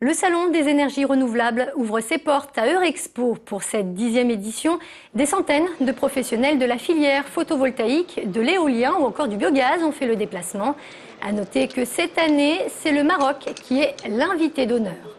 Le Salon des énergies renouvelables ouvre ses portes à Eurexpo pour cette dixième édition. Des centaines de professionnels de la filière photovoltaïque, de l'éolien ou encore du biogaz ont fait le déplacement. À noter que cette année, c'est le Maroc qui est l'invité d'honneur.